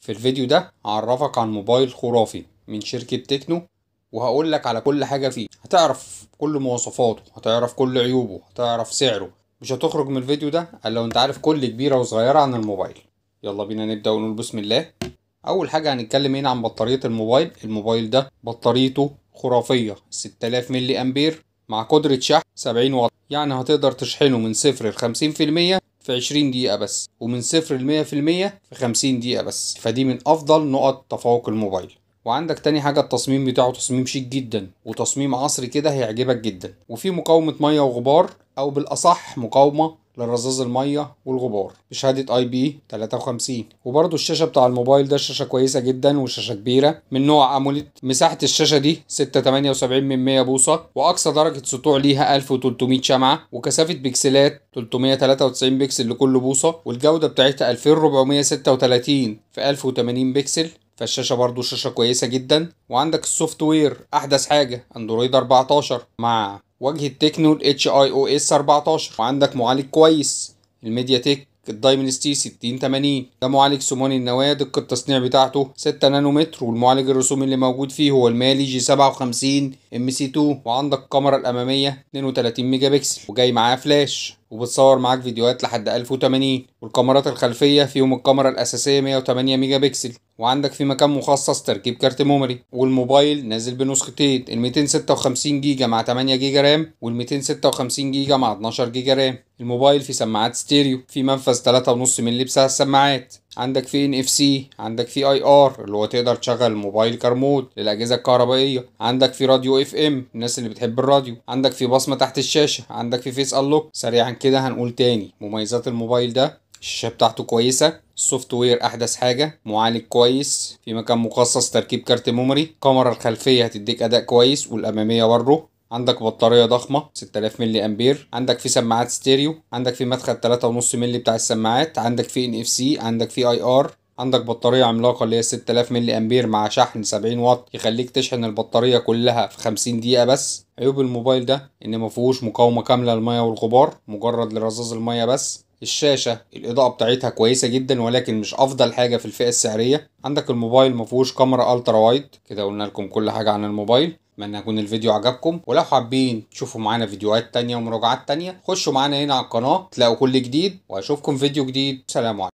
في الفيديو ده هعرفك عن موبايل خرافي من شركة تكنو وهقول لك على كل حاجة فيه هتعرف كل مواصفاته هتعرف كل عيوبه هتعرف سعره مش هتخرج من الفيديو ده الا لو انت عارف كل كبيرة وصغيرة عن الموبايل يلا بينا نبدأ ونقول بسم الله اول حاجة هنتكلم هنا عن بطارية الموبايل الموبايل ده بطاريته خرافية 6000 ملي امبير مع قدرة شحن 70 واط يعني هتقدر تشحنه من صفر ل 50% في 20 دقيقة بس ومن 0% ل 100% في 50 دقيقة بس فدي من أفضل نقط تفوق الموبايل وعندك تاني حاجة التصميم بتاعه تصميم شيك جدا وتصميم عصري كده هيعجبك جدا وفي مقاومة مية وغبار أو بالأصح مقاومة لرذاذ الميه والغبار بشهاده اي بي 53 وبرده الشاشه بتاع الموبايل ده شاشه كويسه جدا وشاشه كبيره من نوع اموليد مساحه الشاشه دي 678 من 100 بوصه واقصى درجه سطوع ليها 1300 شمعه وكثافه بكسلات 393 بكسل لكل بوصه والجوده بتاعتها 2436 في 1080 بكسل فالشاشه برضو شاشه كويسه جدا وعندك السوفت وير احدث حاجه اندرويد 14 مع واجهه تكنو الاتش اي او اس 14 وعندك معالج كويس الميديا تك الدايمنستي 6080 ده معالج سموني النواه دقه التصنيع بتاعته 6 نانومتر والمعالج الرسومي اللي موجود فيه هو المالي جي 57 ام سي 2 وعندك الكاميرا الاماميه 32 ميجا بكسل وجاي معاه فلاش وبتصور معاك فيديوهات لحد 1080 والكاميرات الخلفية فيهم الكاميرا الأساسية 108 ميجا بكسل وعندك في مكان مخصص تركيب كارت ميموري والموبايل نازل بنسختين ال 256 جيجا مع 8 جيجا رام وال 256 جيجا مع 12 جيجا رام الموبايل في سماعات ستيريو في منفذ 3.5 مللي بساعة السماعات عندك في ان اف سي عندك في اي ار اللي هو تقدر تشغل موبايل كار مود للاجهزه الكهربائيه عندك في راديو اف ام الناس اللي بتحب الراديو عندك في بصمه تحت الشاشه عندك في فيس انلوك سريعا كده هنقول تاني مميزات الموبايل ده الشاشه بتاعته كويسه السوفت وير احدث حاجه معالج كويس في مكان مخصص تركيب كارت ميموري الكاميرا الخلفيه هتديك اداء كويس والاماميه برضه عندك بطاريه ضخمه 6000 ملي امبير عندك في سماعات ستيريو عندك في مدخل 3.5 ملي بتاع السماعات عندك في ان اف سي عندك في اي ار عندك بطارية عملاقة اللي هي 6000 ملي أمبير مع شحن 70 واط يخليك تشحن البطارية كلها في 50 دقيقة بس عيوب الموبايل ده إن فيهوش مقاومة كاملة للمية والغبار مجرد لرذاذ المية بس الشاشة الإضاءة بتاعتها كويسة جدا ولكن مش أفضل حاجة في الفئة السعرية عندك الموبايل مفهوش كاميرا ألترا وايد كده قلنا لكم كل حاجة عن الموبايل اتمنى يكون الفيديو عجبكم ولو حابين تشوفوا معانا فيديوهات تانية ومراجعات تانية خشوا معانا هنا على القناة تلاقوا كل جديد واشوفكم فيديو جديد سلام عليكم